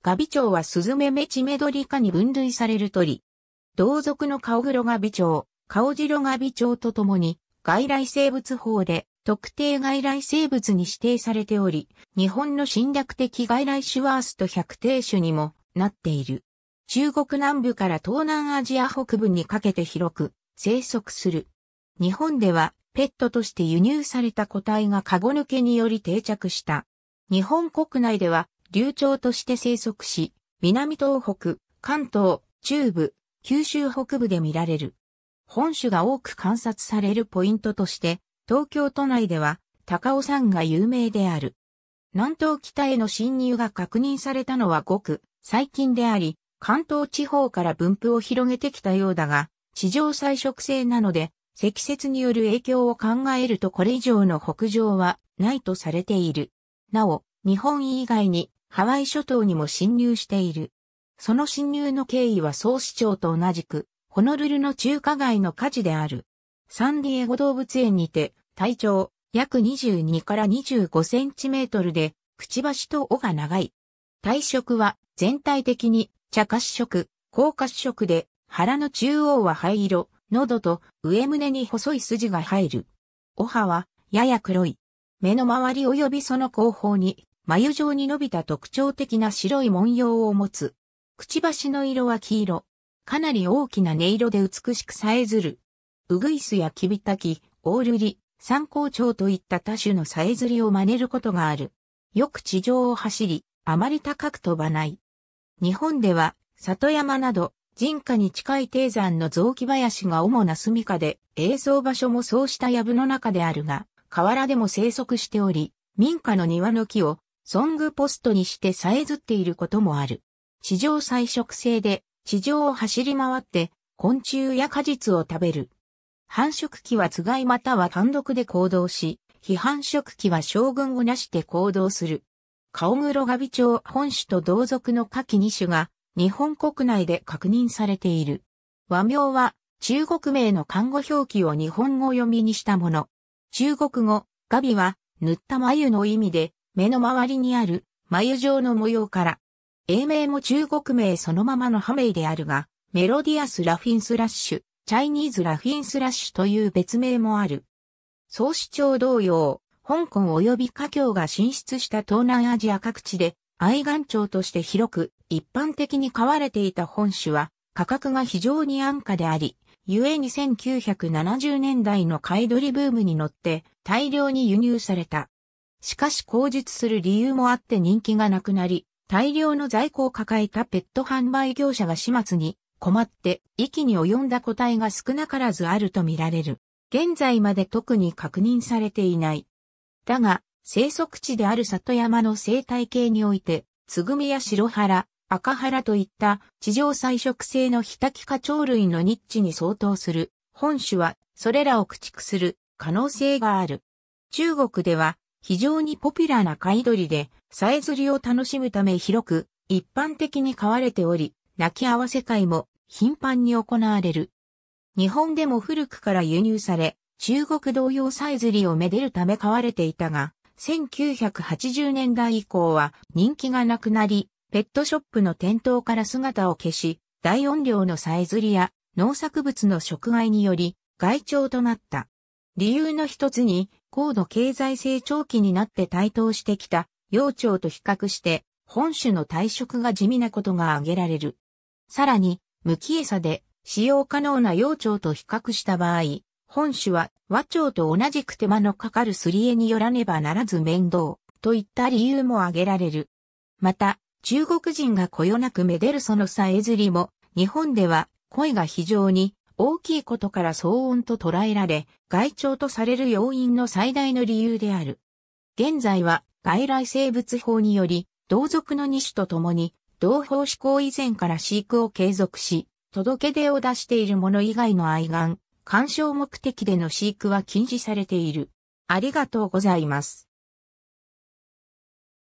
ガビチョウはスズメメチメドリ科に分類される鳥。同族のカオグロガビチョウ、カオジロガビチョウとともに、外来生物法で特定外来生物に指定されており、日本の侵略的外来種ワースト百定種にもなっている。中国南部から東南アジア北部にかけて広く生息する。日本ではペットとして輸入された個体がカゴ抜けにより定着した。日本国内では流鳥として生息し、南東北、関東、中部、九州北部で見られる。本種が多く観察されるポイントとして、東京都内では高尾山が有名である。南東北への侵入が確認されたのはごく最近であり、関東地方から分布を広げてきたようだが、地上採植性なので、積雪による影響を考えるとこれ以上の北上はないとされている。なお、日本以外にハワイ諸島にも侵入している。その侵入の経緯は総市長と同じく、ホノルルの中華街の火事である。サンディエゴ動物園にて、体長約22から25センチメートルで、くちばしと尾が長い。体色は全体的に茶褐色、高褐色で、腹の中央は灰色、喉と上胸に細い筋が入る。尾葉はやや黒い。目の周り及びその後方に眉状に伸びた特徴的な白い文様を持つ。くちばしの色は黄色。かなり大きな音色で美しくさえずる。うぐいすやキビタキ、オールリ、三光鳥といった多種のさえずりを真似ることがある。よく地上を走り、あまり高く飛ばない。日本では、里山など、人家に近い低山の雑木林が主な住処で、映像場所もそうした藪の中であるが、河原でも生息しており、民家の庭の木をソングポストにしてさえずっていることもある。地上彩食性で、地上を走り回って、昆虫や果実を食べる。繁殖期はつがいまたは単独で行動し、非繁殖期は将軍をなして行動する。カオグロガビチョウ本種と同族の下記2種が日本国内で確認されている。和名は中国名の漢語表記を日本語読みにしたもの。中国語、ガビは塗った眉の意味で目の周りにある眉状の模様から。英名も中国名そのままのハメイであるが、メロディアス・ラフィンスラッシュ、チャイニーズ・ラフィンスラッシュという別名もある。総市長同様、香港及び華僑が進出した東南アジア各地で、愛顔鳥として広く一般的に飼われていた本種は、価格が非常に安価であり、故に1970年代の買い取りブームに乗って大量に輸入された。しかし口述する理由もあって人気がなくなり、大量の在庫を抱えたペット販売業者が始末に困って域に及んだ個体が少なからずあるとみられる。現在まで特に確認されていない。だが、生息地である里山の生態系において、つぐみや白原、赤原といった地上採食性のヒタキ科鳥類のニッチに相当する本種はそれらを駆逐する可能性がある。中国では非常にポピュラーな買い取りで、さえずりを楽しむため広く、一般的に買われており、泣き合わせ会も頻繁に行われる。日本でも古くから輸入され、中国同様さえずりをめでるため買われていたが、1980年代以降は人気がなくなり、ペットショップの店頭から姿を消し、大音量のさえずりや農作物の食害により、害調となった。理由の一つに、高度経済成長期になって台頭してきた、幼鳥と比較して、本種の退職が地味なことが挙げられる。さらに、無機餌で使用可能な幼鳥と比較した場合、本種は和鳥と同じく手間のかかるすり絵によらねばならず面倒といった理由も挙げられる。また、中国人がこよなくめでるそのさえずりも、日本では声が非常に大きいことから騒音と捉えられ、外聴とされる要因の最大の理由である。現在は外来生物法により、同族の2種とともに、同法施行以前から飼育を継続し、届け出を出しているもの以外の愛玩、鑑賞目的での飼育は禁止されている。ありがとうございます。